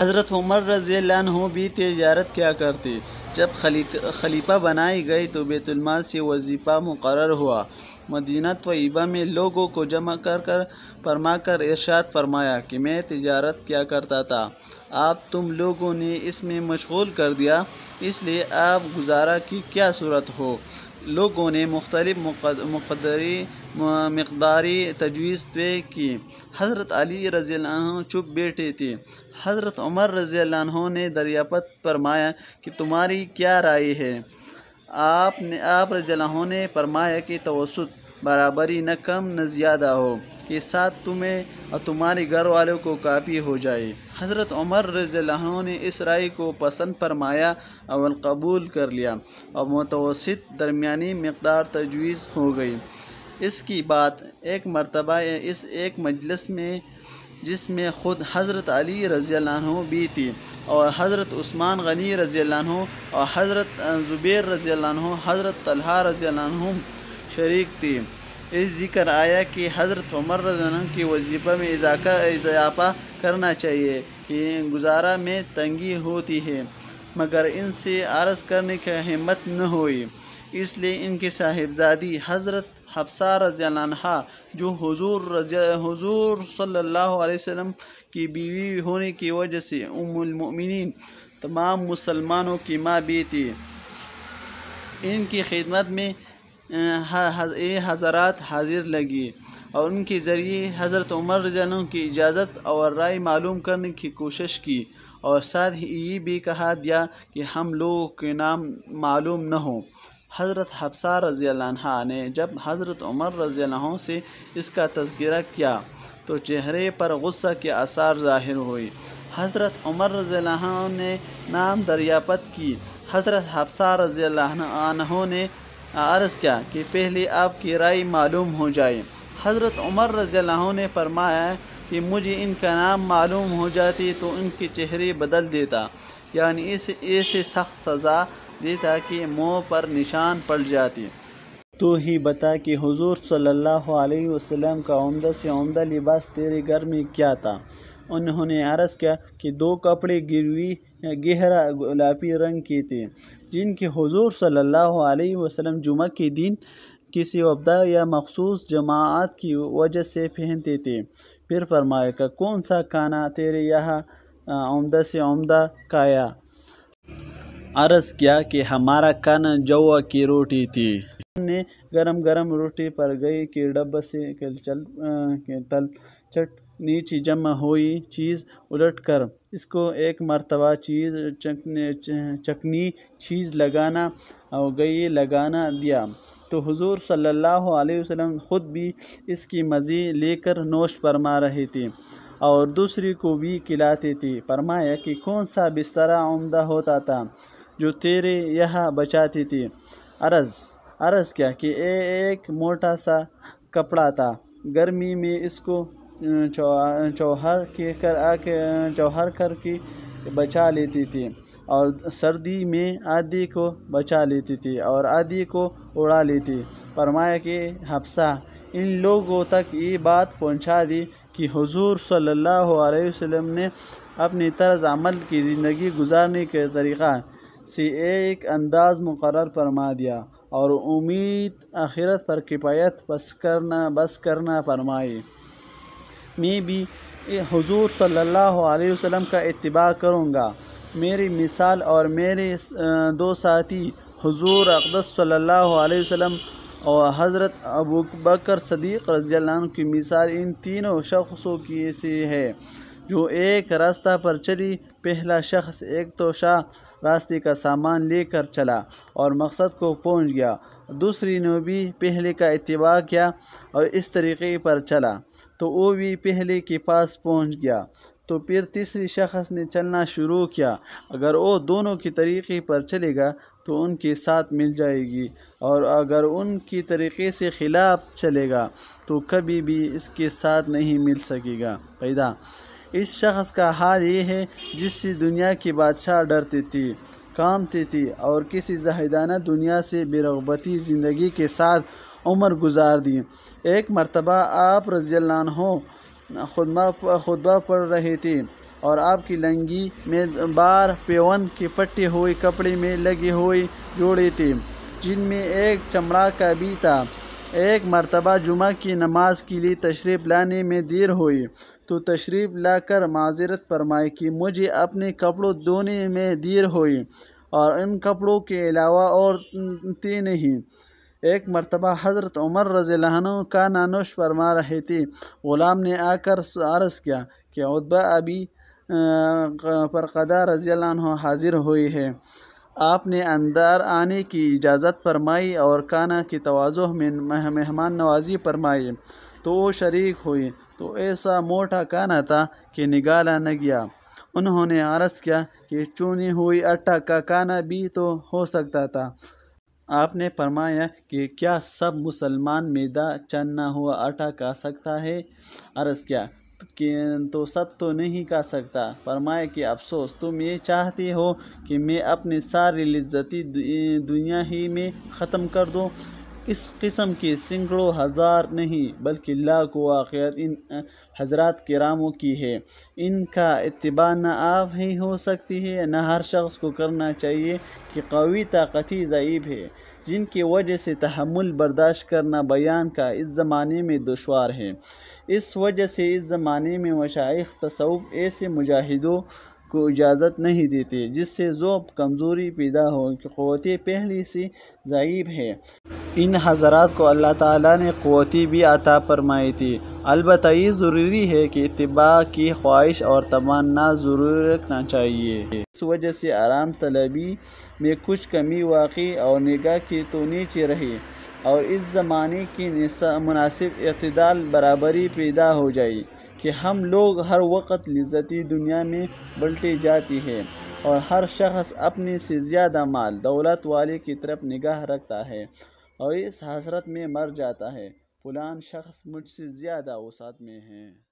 हज़रत उमर रज़ी भी तजारत क्या करती जब खली खलीफा बनाई गई तो बेतुलमाल से वजीफ़ा मुकर हुआ मदीना तयबा में लोगों को जमा कर कर फरमा कर इर्शाद फरमाया कि मैं तजारत क्या करता था आप तुम लोगों ने इसमें मशगूल कर दिया इसलिए आप गुजारा की क्या सूरत हो लोगों ने मुख्तलिफ मुकदरी मकदारी तजवीज़ पे की हज़रत अली रज़ी चुप बैठे थे हज़रत उमर रज़ी ने दरियापत फरमाया कि तुम्हारी क्या राय है आपने आप रज़ी ने फरमाया कि तवसत बराबरी न कम न ज़्यादा हो कि साथ तुम्हें और तुम्हारे घर वालों को काफ़ी हो जाए हज़रत उमर रज़ी ने इस राय को पसंद फरमाया और कबूल कर लिया और मुतवसत दरमियानी मकदार तजवीज़ हो गई इसकी बात एक मरतबा इस एक मजलिस में जिसमें ख़ुद हज़रत अली रज़ी भी थी और हज़रत उस्मान गनी रज़ी और हज़रत ज़ुबैर रज़ी हज़रत तलहा रज़ी शरीक थी इस जिक्र आया कि हज़रत उमर की वजीफ़ा में इजाका इजाफा करना चाहिए कि गुजारा में तंगी होती है मगर इनसे आरस करने की हिम्मत न हुई इसलिए इनकी साहिबजादी हज़रत हफ्सा रज़ा जो हुजूर हुजूर सल्लल्लाहु अलैहि वसल्लम की बीवी होने की वजह से उमुलमिन तमाम मुसलमानों की माँ बेटी इनकी खिदमत में हज़रात हाजिर लगी और उनके ज़रिए हज़रत उमर जनों की इजाज़त और राय मालूम करने की कोशिश की और साथ ही ये भी कहा दिया कि हम लोगों के नाम मालूम न हो हज़रत हफ्सा रज़ी ने जब हज़रत उमर रज़ी से इसका तस्करा किया तो चेहरे पर गुस्सा के आसार ज़ाहिर हुए हज़रत उमर रज़ी ने नाम दरियापत की हज़रत हफ्सा रज़ी ने अर्ज़ किया कि पहले आपकी राय मालूम हो जाए हज़रत उमर रज़ी ने फरमाया कि मुझे इनका नाम मालूम हो जाती तो इनके चेहरे बदल देता यानी इस ऐसे सख्त सज़ा देता कि मुँह पर निशान पड़ जाती तो ही बता कि हुजूर सल्लल्लाहु अलैहि वसल्लम का उमदा से उमदा लिबास तेरे घर में क्या था उन्होंने अर्ज़ किया कि दो कपड़े गिरवी गहरा गुलाबी रंग की थी जिनके हजूर सल्ला वसल्लम जुमा के दिन किसी वबदा या मखसूस जमात की वजह से पहनते थे फिर फरमाया का कौन सा खाना तेरे यहाँ आमदा से आमदा काया अर्ज़ किया कि हमारा खाना जवा की रोटी थी ने गरम गरम रोटी पर गई कि डब्बे से चल चट नीचे जमा हुई चीज़ उलट कर इसको एक मरतबा चीज़ चकने चकनी चीज़ लगाना और गई लगाना दिया तो हुजूर सल्लल्लाहु अलैहि वसल्लम ख़ुद भी इसकी मज़ी लेकर नोश फरमा रहे थे और दूसरी को भी खिलाते थे फरमाया कि कौन सा बिस्तर आमदा होता था जो तेरे यह बचाती थी अरज़ अरज़ क्या कि ए एक मोटा सा कपड़ा था गर्मी में इसको चौहर के कर आके चौहर कर की बचा लेती थी और सर्दी में आदि को बचा लेती थी और आदि को उड़ा लेती फरमाया कि हफ्सा इन लोगों तक ये बात पहुंचा दी कि हुजूर सल्लल्लाहु अलैहि वसल्लम ने अपनी तर्ज अमल की ज़िंदगी गुजारने के तरीक़ा से एक अंदाज़ मुकर फरमा दिया और उम्मीद आखिरत पर किफ़ायत बस करना बस करना फरमाई મેબી એ હુઝુર સલ્લલ્લાહુ અલહી વ સલમ કા ઇતબા કરુંગા મેરી મિસાલ ઓર મેરે દો સાથી હુઝુર અકદસ સલ્લલ્લાહુ અલહી વ સલમ ઓ હઝરત અબુ બકર সিদ্দিক રઝીયાલાહ કી મિસાલ ઇન તીનો શખ્સો કી હીસી હે જો એક રસ્તા પર ચલે પહેલા શખ્સ એક તો શા રાસ્તે કા સામાન લેકર ચલા ઓર મકસદ કો પહોંચ ગયા दूसरी ने भी पहले का इतबा किया और इस तरीके पर चला तो वो भी पहले के पास पहुंच गया तो फिर तीसरी शख्स ने चलना शुरू किया अगर वो दोनों के तरीके पर चलेगा तो उनके साथ मिल जाएगी और अगर उनके तरीके से ख़िलाफ़ चलेगा तो कभी भी इसके साथ नहीं मिल सकेगा पैदा इस शख्स का हाल ये है जिससे दुनिया के बादशाह डरती थी काम थी और किसी जाहिदाना दुनिया से बेरगबती ज़िंदगी के साथ उम्र गुजार दी एक मरतबा आप रजील्ला हो खुदबा खुतबा पढ़ रही थी और आपकी लंगी में बार पेवन की पट्टी हुई कपड़े में लगी हुई जोड़ी थी जिनमें एक चमड़ा का भी था एक मरतबा जुमा की नमाज के लिए तशरीफ़ लाने में देर हुई तो तशरीफ़ लाकर माजरत फरमाए कि मुझे अपने कपड़ों धोने में देर हुई और इन कपड़ों के अलावा और ती नहीं एक मरतबा हज़रत उमर रज़ी का नानोश फरमा रहे थे ग़ुलाम ने आकर आरस किया कि उतबा अभी कदा रज़ी हाज़िर हुई है आपने अंदर आने की इजाज़त फरमाई और काना की तोज़ो में मेहमान नवाजी फरमाई तो वो शरीक हुई तो ऐसा मोटा काना था कि निकाला न गया उन्होंने आरस किया कि चुनी हुई अट्टा का काना भी तो हो सकता था आपने फरमाया कि क्या सब मुसलमान मैदा चन्ना हुआ आटा का सकता है अरस क्या तो सब तो नहीं का सकता फरमाया कि अफसोस तुम ये चाहते हो कि मैं अपनी सारी लज्जती दुनिया ही में ख़त्म कर दूँ इस किस्म की सैकड़ों हज़ार नहीं बल्कि लाखों वाक़ात इन हजरत करामों की है इनका इतबा न आप ही हो सकती है न हर शख्स को करना चाहिए कि कवी ताकती ज़यीब है जिनकी वजह से तहमुल बर्दाश्त करना बयान का इस ज़माने में दुशवार है इस वजह से इस ज़माने में मशाइ तसवुफ़ ऐसे मुजाहिदों को इजाज़त नहीं देते जिससे ज़ोब कमज़ोरी पैदा हो कि क़वतें पहले से ज़यीब है इन हजरात को अल्लाह ताला ने तवती भी अता फरमाई थी अलबत् ये ज़रूरी है कि इतबा की ख्वाहिश और तमन्ना ज़रूर रखना चाहिए इस वजह से आराम तलबी में कुछ कमी वाकई और निगाह की तो नीचे रही और इस ज़माने की मुनासिब अतदाल बराबरी पैदा हो जाए कि हम लोग हर वक्त लज्जती दुनिया में बल्टी जाती है और हर शख्स अपने से ज़्यादा माल दौलत वाले की तरफ निगाह रखता है और इस हसरत में मर जाता है फ़लाँ शख्स मुझसे ज़्यादा वसात में है